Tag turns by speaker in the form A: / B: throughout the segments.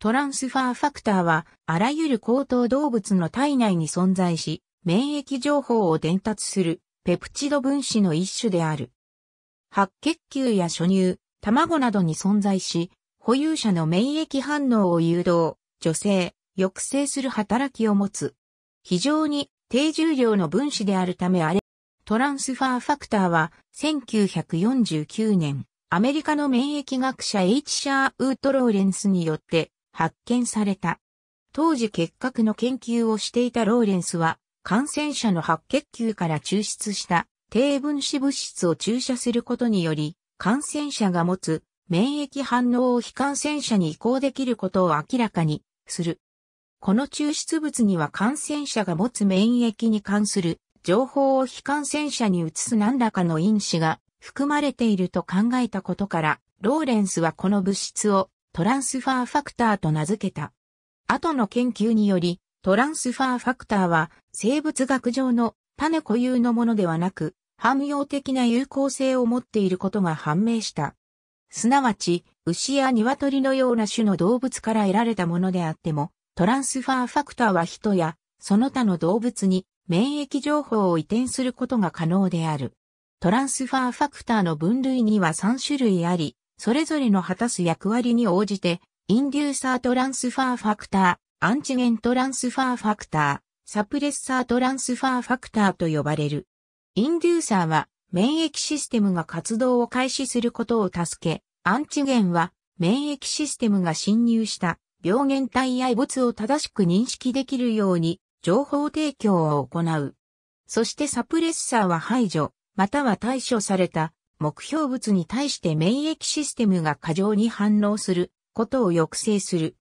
A: トランスファーファクターは、あらゆる高等動物の体内に存在し、免疫情報を伝達する、ペプチド分子の一種である。白血球や初乳、卵などに存在し、保有者の免疫反応を誘導、女性、抑制する働きを持つ。非常に低重量の分子であるためあれ、トランスファーファクターは1949年、アメリカの免疫学者 H シャー・ウート・ローレンスによって発見された。当時結核の研究をしていたローレンスは、感染者の白血球から抽出した低分子物質を注射することにより、感染者が持つ免疫反応を非感染者に移行できることを明らかにする。この抽出物には感染者が持つ免疫に関する情報を非感染者に移す何らかの因子が含まれていると考えたことから、ローレンスはこの物質をトランスファーファクターと名付けた。後の研究により、トランスファーファクターは生物学上の種固有のものではなく、汎用的な有効性を持っていることが判明した。すなわち、牛や鶏のような種の動物から得られたものであっても、トランスファーファクターは人や、その他の動物に免疫情報を移転することが可能である。トランスファーファクターの分類には3種類あり、それぞれの果たす役割に応じて、インデューサートランスファーファクター、アンチゲントランスファーファクター、サプレッサートランスファーファクターと呼ばれる。インデューサーは、免疫システムが活動を開始することを助け、アンチゲンは、免疫システムが侵入した病原体や異物を正しく認識できるように情報提供を行う。そしてサプレッサーは排除、または対処された目標物に対して免疫システムが過剰に反応することを抑制する。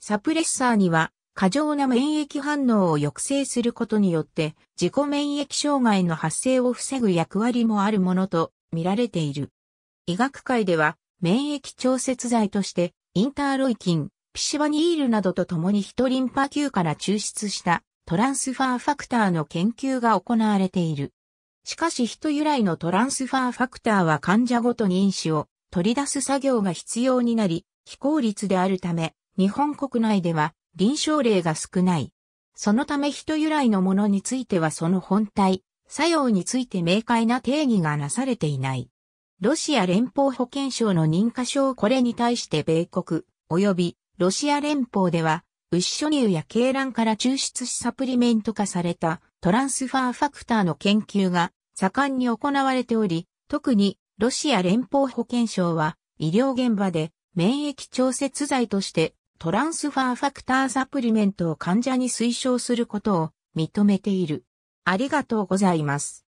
A: サプレッサーには過剰な免疫反応を抑制することによって自己免疫障害の発生を防ぐ役割もあるものと見られている。医学界では免疫調節剤としてインターロイキン、ピシバニールなどと共にヒトリンパ球から抽出したトランスファーファクターの研究が行われている。しかし人由来のトランスファーファクターは患者ごとに因子を取り出す作業が必要になり、非効率であるため、日本国内では臨床例が少ない。そのため人由来のものについてはその本体、作用について明快な定義がなされていない。ロシア連邦保健省の認可証これに対して米国、及びロシア連邦では、ウッショ乳や鶏卵から抽出しサプリメント化されたトランスファーファクターの研究が盛んに行われており、特にロシア連邦保健省は医療現場で免疫調節剤としてトランスファーファクターサプリメントを患者に推奨することを認めている。ありがとうございます。